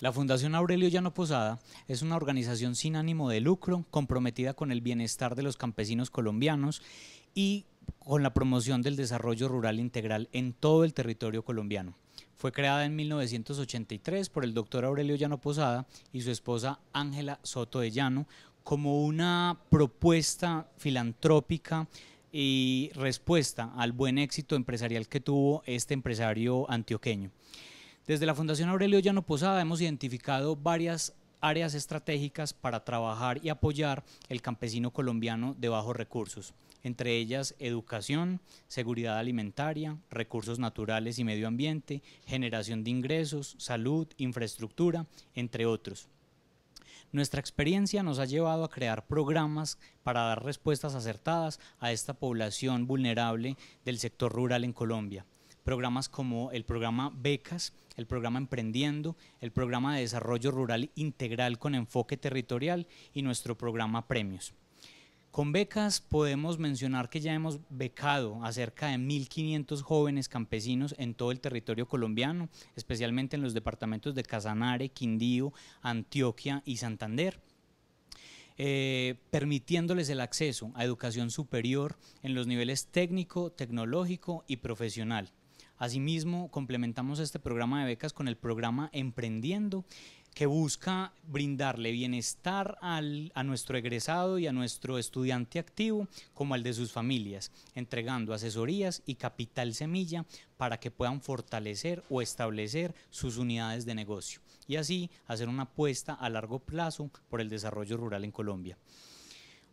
La Fundación Aurelio Llano Posada es una organización sin ánimo de lucro comprometida con el bienestar de los campesinos colombianos y con la promoción del desarrollo rural integral en todo el territorio colombiano. Fue creada en 1983 por el doctor Aurelio Llano Posada y su esposa Ángela Soto de Llano como una propuesta filantrópica y respuesta al buen éxito empresarial que tuvo este empresario antioqueño. Desde la Fundación Aurelio Llano Posada hemos identificado varias áreas estratégicas para trabajar y apoyar el campesino colombiano de bajos recursos, entre ellas educación, seguridad alimentaria, recursos naturales y medio ambiente, generación de ingresos, salud, infraestructura, entre otros. Nuestra experiencia nos ha llevado a crear programas para dar respuestas acertadas a esta población vulnerable del sector rural en Colombia, programas como el programa Becas, el programa Emprendiendo, el programa de Desarrollo Rural Integral con Enfoque Territorial y nuestro programa Premios. Con becas podemos mencionar que ya hemos becado a cerca de 1.500 jóvenes campesinos en todo el territorio colombiano, especialmente en los departamentos de Casanare, Quindío, Antioquia y Santander. Eh, permitiéndoles el acceso a educación superior en los niveles técnico, tecnológico y profesional. Asimismo, complementamos este programa de becas con el programa Emprendiendo, que busca brindarle bienestar a nuestro egresado y a nuestro estudiante activo, como al de sus familias, entregando asesorías y capital semilla para que puedan fortalecer o establecer sus unidades de negocio y así hacer una apuesta a largo plazo por el desarrollo rural en Colombia.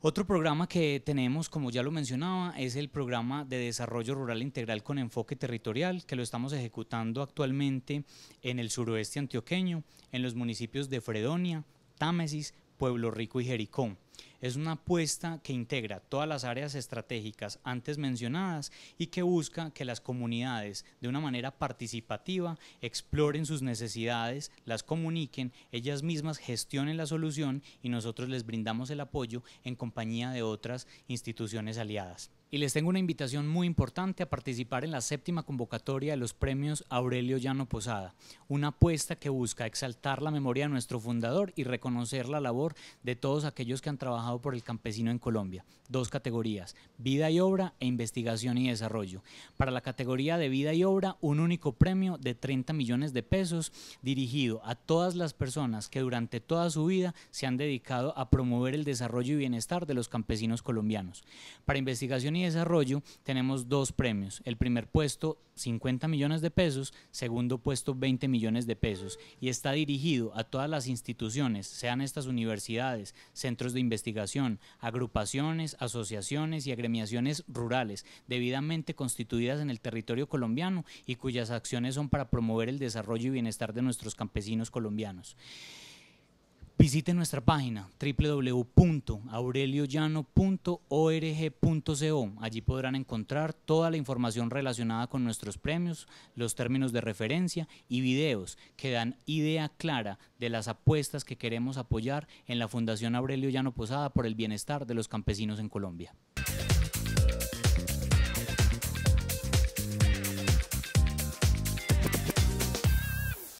Otro programa que tenemos, como ya lo mencionaba, es el programa de desarrollo rural integral con enfoque territorial, que lo estamos ejecutando actualmente en el suroeste antioqueño, en los municipios de Fredonia, Támesis, Pueblo Rico y Jericón. Es una apuesta que integra todas las áreas estratégicas antes mencionadas y que busca que las comunidades, de una manera participativa, exploren sus necesidades, las comuniquen, ellas mismas gestionen la solución y nosotros les brindamos el apoyo en compañía de otras instituciones aliadas. Y les tengo una invitación muy importante a participar en la séptima convocatoria de los premios Aurelio Llano Posada, una apuesta que busca exaltar la memoria de nuestro fundador y reconocer la labor de todos aquellos que han trabajado por el campesino en Colombia. Dos categorías, vida y obra e investigación y desarrollo. Para la categoría de vida y obra, un único premio de 30 millones de pesos dirigido a todas las personas que durante toda su vida se han dedicado a promover el desarrollo y bienestar de los campesinos colombianos. Para investigación y desarrollo tenemos dos premios. El primer puesto, 50 millones de pesos, segundo puesto, 20 millones de pesos. Y está dirigido a todas las instituciones, sean estas universidades, centros de investigación, investigación, agrupaciones, asociaciones y agremiaciones rurales debidamente constituidas en el territorio colombiano y cuyas acciones son para promover el desarrollo y bienestar de nuestros campesinos colombianos. Visite nuestra página www.aureliollano.org.co. Allí podrán encontrar toda la información relacionada con nuestros premios, los términos de referencia y videos que dan idea clara de las apuestas que queremos apoyar en la Fundación Aurelio Llano Posada por el bienestar de los campesinos en Colombia.